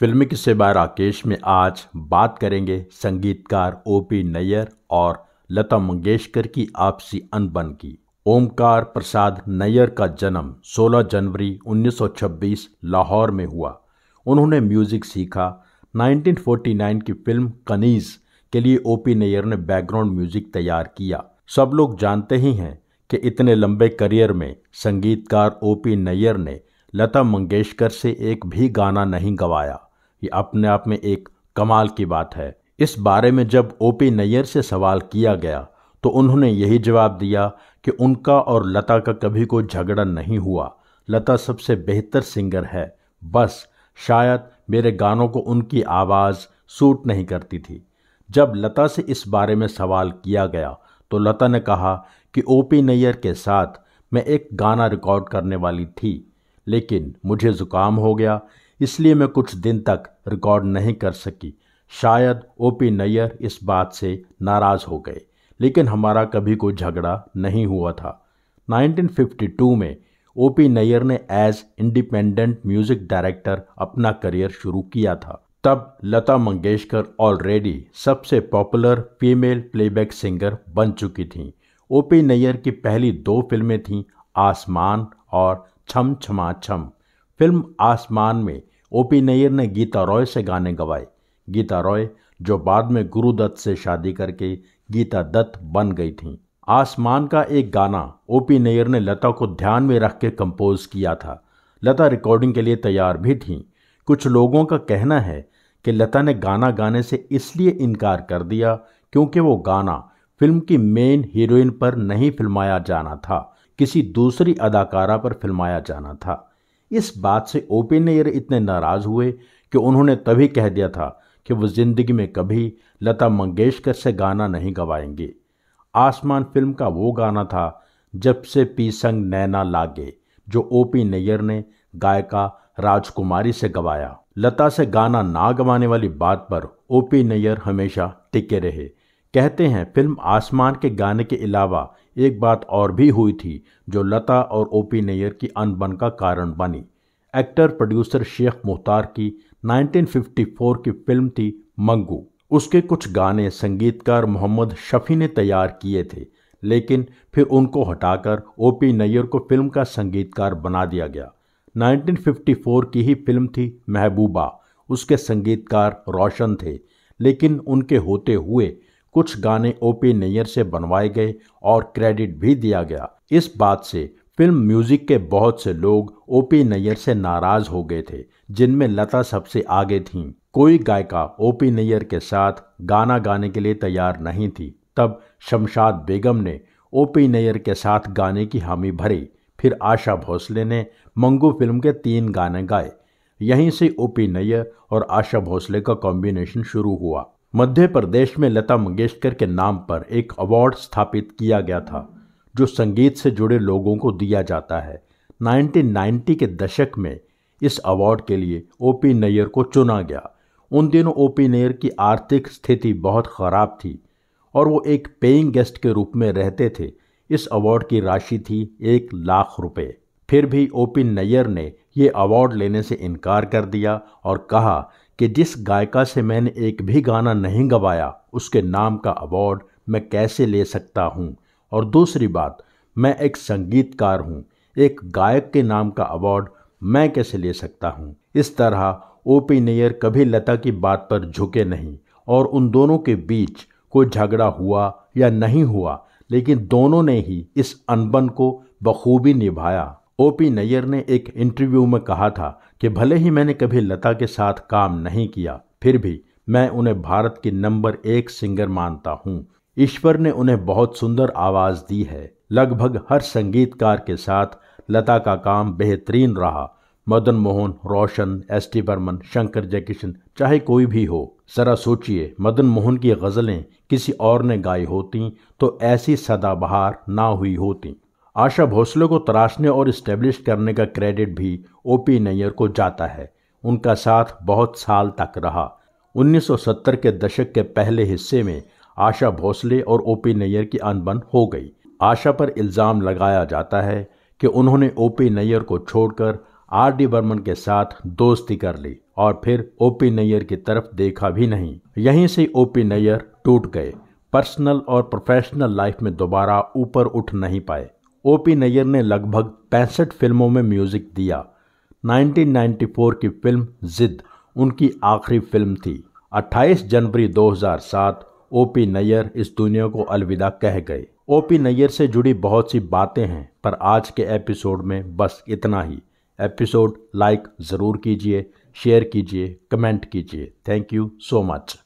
film के सिवा राकेश में आज बात करेंगे संगीतकार ओ पी नैयर और लता मंगेशकर की आपसी अनबन की ओमकार प्रसाद नैयर का जन्म 16 जनवरी 1926 लाहौर में हुआ उन्होंने म्यूज़िक सीखा 1949 की फिल्म कनीज़ के लिए ओ पी नैयर ने बैकग्राउंड म्यूज़िक तैयार किया सब लोग जानते ही हैं कि इतने लंबे करियर में संगीतकार ओ पी नैयर ने लता मंगेशकर से एक भी गाना नहीं गवाया ये अपने आप में एक कमाल की बात है इस बारे में जब ओपी नैयर से सवाल किया गया तो उन्होंने यही जवाब दिया कि उनका और लता का कभी कोई झगड़ा नहीं हुआ लता सबसे बेहतर सिंगर है बस शायद मेरे गानों को उनकी आवाज़ सूट नहीं करती थी जब लता से इस बारे में सवाल किया गया तो लता ने कहा कि ओपी नैयर के साथ मैं एक गाना रिकॉर्ड करने वाली थी लेकिन मुझे ज़ुकाम हो गया इसलिए मैं कुछ दिन तक रिकॉर्ड नहीं कर सकी शायद ओ पी नैयर इस बात से नाराज़ हो गए लेकिन हमारा कभी कोई झगड़ा नहीं हुआ था 1952 में ओ पी नैयर ने एज इंडिपेंडेंट म्यूज़िक डायरेक्टर अपना करियर शुरू किया था तब लता मंगेशकर ऑलरेडी सबसे पॉपुलर फीमेल प्लेबैक सिंगर बन चुकी थीं ओ पी नैयर की पहली दो फिल्में थीं आसमान और छम छमा छम फिल्म आसमान में ओपी नैयर ने गीता रॉय से गाने गवाए गीता रॉय जो बाद में गुरुदत्त से शादी करके गीता दत्त बन गई थी आसमान का एक गाना ओपी नैयर ने लता को ध्यान में रख के कंपोज किया था लता रिकॉर्डिंग के लिए तैयार भी थी कुछ लोगों का कहना है कि लता ने गाना गाने से इसलिए इनकार कर दिया क्योंकि वो गाना फिल्म की मेन हीरोइन पर नहीं फिल्माया जाना था किसी दूसरी अदाकारा पर फिल्माया जाना था इस बात से ओपन एयर इतने नाराज़ हुए कि उन्होंने तभी कह दिया था कि वो ज़िंदगी में कभी लता मंगेशकर से गाना नहीं गवाएंगे आसमान फिल्म का वो गाना था जब से पी संग नैना लागे जो ओ पी नैयर ने गायिका राजकुमारी से गवाया लता से गाना ना गवाने वाली बात पर ओ पी नैयर हमेशा टिके रहे कहते हैं फिल्म आसमान के गाने के अलावा एक बात और भी हुई थी जो लता और ओपी नैयर की अनबन का कारण बनी एक्टर प्रोड्यूसर शेख मुख्तार की 1954 की फिल्म थी मंगू उसके कुछ गाने संगीतकार मोहम्मद शफी ने तैयार किए थे लेकिन फिर उनको हटाकर ओपी नैयर को फिल्म का संगीतकार बना दिया गया 1954 की ही फिल्म थी महबूबा उसके संगीतकार रोशन थे लेकिन उनके होते हुए कुछ गाने ओपी नैयर से बनवाए गए और क्रेडिट भी दिया गया इस बात से फिल्म म्यूजिक के बहुत से लोग ओपी नैयर से नाराज हो गए थे जिनमें लता सबसे आगे थीं कोई गायिका ओपी नैयर के साथ गाना गाने के लिए तैयार नहीं थी तब शमशाद बेगम ने ओपी नैयर के साथ गाने की हामी भरी फिर आशा भोसले ने मंगू फिल्म के तीन गाने गाए यहीं से ओपी नैयर और आशा भोसले का कॉम्बिनेशन शुरू हुआ मध्य प्रदेश में लता मंगेशकर के नाम पर एक अवार्ड स्थापित किया गया था जो संगीत से जुड़े लोगों को दिया जाता है 1990 के दशक में इस अवार्ड के लिए ओ पी नैयर को चुना गया उन दिनों ओ पी नैयर की आर्थिक स्थिति बहुत ख़राब थी और वो एक पेइंग गेस्ट के रूप में रहते थे इस अवार्ड की राशि थी एक लाख रुपये फिर भी ओ पी नैयर ने ये अवार्ड लेने से इनकार कर दिया और कहा कि जिस गायिका से मैंने एक भी गाना नहीं गवाया उसके नाम का अवार्ड मैं कैसे ले सकता हूँ और दूसरी बात मैं एक संगीतकार हूँ एक गायक के नाम का अवार्ड मैं कैसे ले सकता हूँ इस तरह ओ पी नैयर कभी लता की बात पर झुके नहीं और उन दोनों के बीच कोई झगड़ा हुआ या नहीं हुआ लेकिन दोनों ने ही इस अनबन को बखूबी निभाया ओपी नैयर ने एक इंटरव्यू में कहा था कि भले ही मैंने कभी लता के साथ काम नहीं किया फिर भी मैं उन्हें भारत की नंबर एक सिंगर मानता हूँ ईश्वर ने उन्हें बहुत सुंदर आवाज़ दी है लगभग हर संगीतकार के साथ लता का काम बेहतरीन रहा मदन मोहन रोशन एस टी बर्मन शंकर जयकिशन चाहे कोई भी हो ज़रा सोचिए मदन मोहन की गज़लें किसी और ने गाई होती तो ऐसी सदाबहार ना हुई होती आशा भोसले को तराशने और इस्टेब्लिश करने का क्रेडिट भी ओ पी नैयर को जाता है उनका साथ बहुत साल तक रहा 1970 के दशक के पहले हिस्से में आशा भोसले और ओ पी नैयर की अनबन हो गई आशा पर इल्ज़ाम लगाया जाता है कि उन्होंने ओ पी नैयर को छोड़कर आर डी बर्मन के साथ दोस्ती कर ली और फिर ओ पी नैयर की तरफ देखा भी नहीं यहीं से ओ पी नैयर टूट गए पर्सनल और प्रोफेशनल लाइफ में दोबारा ऊपर उठ नहीं पाए ओ पी नैयर ने लगभग पैंसठ फिल्मों में म्यूजिक दिया 1994 की फिल्म जिद उनकी आखिरी फिल्म थी 28 जनवरी 2007 ओ पी नैयर इस दुनिया को अलविदा कह गए ओ पी नैयर से जुड़ी बहुत सी बातें हैं पर आज के एपिसोड में बस इतना ही एपिसोड लाइक ज़रूर कीजिए शेयर कीजिए कमेंट कीजिए थैंक यू सो मच